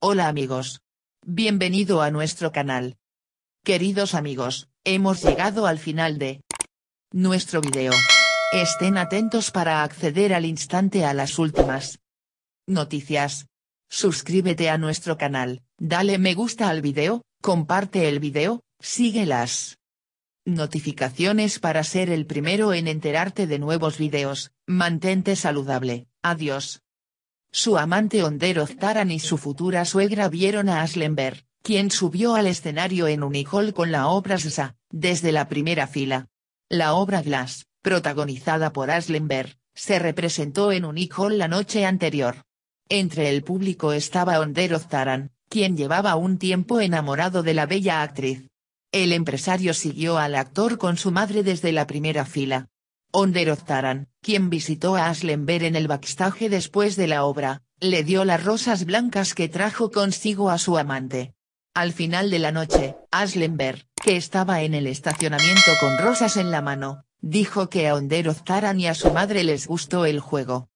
Hola amigos. Bienvenido a nuestro canal. Queridos amigos, hemos llegado al final de nuestro video. Estén atentos para acceder al instante a las últimas noticias. Suscríbete a nuestro canal, dale me gusta al video, comparte el video, síguelas. notificaciones para ser el primero en enterarte de nuevos videos, mantente saludable, adiós. Su amante Ondero Taran y su futura suegra vieron a Aslenberg, quien subió al escenario en Unicol con la obra Zsa, desde la primera fila. La obra Glass, protagonizada por Aslenberg, se representó en Unicol la noche anterior. Entre el público estaba Ondero Taran, quien llevaba un tiempo enamorado de la bella actriz. El empresario siguió al actor con su madre desde la primera fila, Onderoztaran, quien visitó a Aslenber en el backstage después de la obra, le dio las rosas blancas que trajo consigo a su amante. Al final de la noche, Aslenber, que estaba en el estacionamiento con rosas en la mano, dijo que a Onderoztaran y a su madre les gustó el juego.